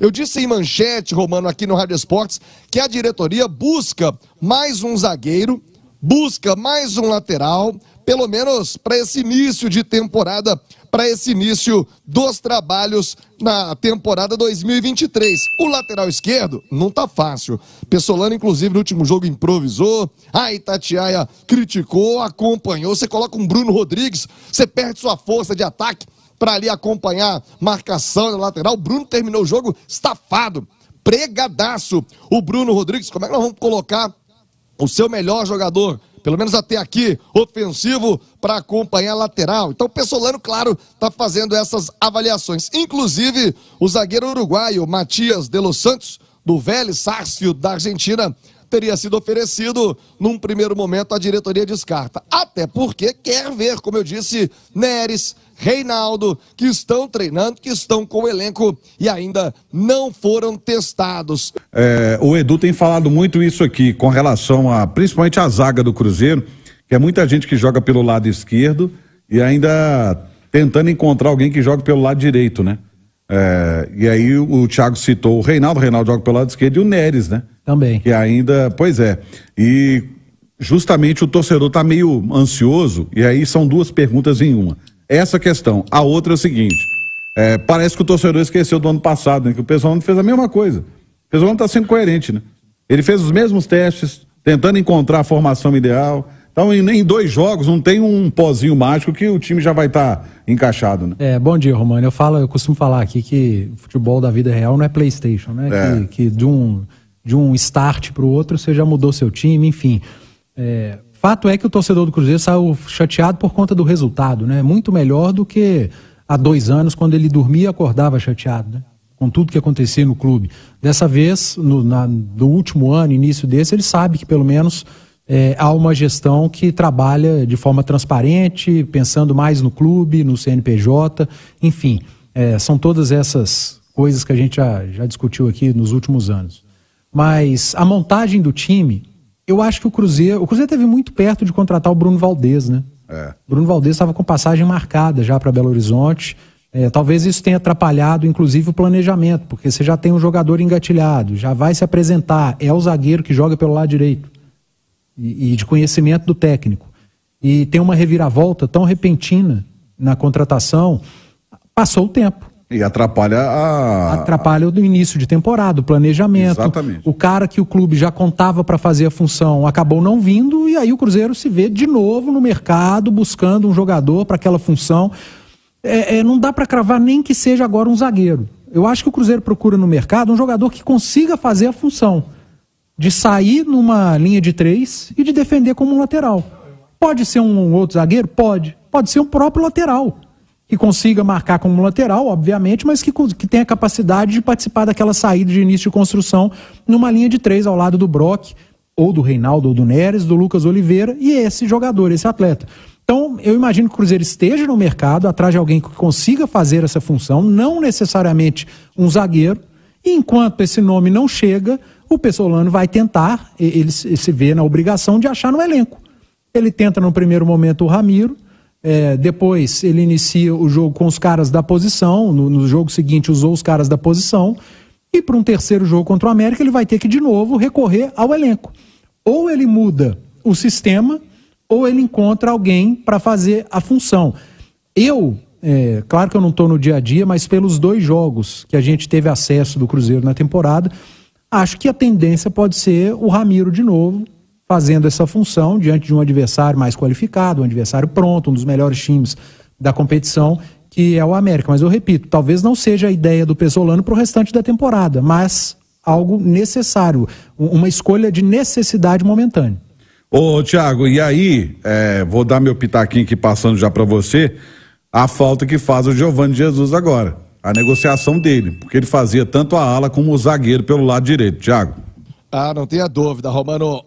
Eu disse em manchete, Romano, aqui no Rádio Esportes, que a diretoria busca mais um zagueiro, busca mais um lateral, pelo menos para esse início de temporada, para esse início dos trabalhos na temporada 2023. O lateral esquerdo não está fácil. Pessolano, inclusive, no último jogo improvisou, a Itatiaia criticou, acompanhou. Você coloca um Bruno Rodrigues, você perde sua força de ataque para ali acompanhar marcação na lateral. O Bruno terminou o jogo estafado, pregadaço. O Bruno Rodrigues, como é que nós vamos colocar o seu melhor jogador? Pelo menos até aqui, ofensivo para acompanhar a lateral. Então, o Pessolano, claro, está fazendo essas avaliações. Inclusive, o zagueiro uruguaio Matias de Los Santos, do Vélez Sarsfield, da Argentina, teria sido oferecido. Num primeiro momento, a diretoria descarta. Até porque quer ver, como eu disse, Neres, Reinaldo, que estão treinando, que estão com o elenco e ainda não foram testados. É, o Edu tem falado muito isso aqui com relação a, principalmente a zaga do Cruzeiro, que é muita gente que joga pelo lado esquerdo e ainda tentando encontrar alguém que jogue pelo lado direito, né? É, e aí o, o Thiago citou o Reinaldo, o Reinaldo joga pelo lado esquerdo e o Neres, né? Também. Que ainda, pois é. E justamente o torcedor está meio ansioso, e aí são duas perguntas em uma. Essa questão. A outra é o seguinte: é, parece que o torcedor esqueceu do ano passado, né? Que o pessoal não fez a mesma coisa. O pessoal está sendo coerente, né? Ele fez os mesmos testes, tentando encontrar a formação ideal. Então, em dois jogos, não tem um pozinho mágico que o time já vai estar tá encaixado, né? É, bom dia, Romano. Eu falo, eu costumo falar aqui que futebol da vida real não é Playstation, né? É. Que, que de um de um start para o outro, você já mudou seu time, enfim. É, fato é que o torcedor do Cruzeiro saiu chateado por conta do resultado, né? Muito melhor do que há dois anos, quando ele dormia e acordava chateado, né? Com tudo que acontecia no clube. Dessa vez, no, na, no último ano, início desse, ele sabe que pelo menos é, há uma gestão que trabalha de forma transparente, pensando mais no clube, no CNPJ, enfim. É, são todas essas coisas que a gente já, já discutiu aqui nos últimos anos. Mas a montagem do time eu acho que o Cruzeiro. O Cruzeiro teve muito perto de contratar o Bruno Valdez, né? É. Bruno Valdez estava com passagem marcada já para Belo Horizonte. É, talvez isso tenha atrapalhado, inclusive, o planejamento, porque você já tem um jogador engatilhado, já vai se apresentar, é o zagueiro que joga pelo lado direito. E, e de conhecimento do técnico. E tem uma reviravolta tão repentina na contratação, passou o tempo. E atrapalha a. Atrapalha o início de temporada, o planejamento. Exatamente. O cara que o clube já contava para fazer a função acabou não vindo, e aí o Cruzeiro se vê de novo no mercado buscando um jogador para aquela função. É, é não dá para cravar nem que seja agora um zagueiro. Eu acho que o Cruzeiro procura no mercado um jogador que consiga fazer a função de sair numa linha de três e de defender como um lateral. Pode ser um outro zagueiro? Pode. Pode ser um próprio lateral que consiga marcar como lateral, obviamente, mas que, que tenha capacidade de participar daquela saída de início de construção numa linha de três ao lado do Brock, ou do Reinaldo, ou do Neres, do Lucas Oliveira e esse jogador, esse atleta. Então, eu imagino que o Cruzeiro esteja no mercado atrás de alguém que consiga fazer essa função, não necessariamente um zagueiro. E enquanto esse nome não chega, o Pessolano vai tentar, ele se vê na obrigação de achar no elenco. Ele tenta no primeiro momento o Ramiro, é, depois ele inicia o jogo com os caras da posição. No, no jogo seguinte, usou os caras da posição. E para um terceiro jogo contra o América, ele vai ter que de novo recorrer ao elenco. Ou ele muda o sistema, ou ele encontra alguém para fazer a função. Eu, é, claro que eu não estou no dia a dia, mas pelos dois jogos que a gente teve acesso do Cruzeiro na temporada, acho que a tendência pode ser o Ramiro de novo, fazendo essa função diante de um adversário mais qualificado, um adversário pronto, um dos melhores times da competição, que é o América. Mas eu repito, talvez não seja a ideia do Pesolano para o restante da temporada, mas algo necessário, uma escolha de necessidade momentânea. Ô, Tiago, e aí, é, vou dar meu pitaquinho aqui passando já para você, a falta que faz o Giovanni Jesus agora, a negociação dele, porque ele fazia tanto a ala como o zagueiro pelo lado direito, Tiago. Ah, não tenha dúvida, Romano.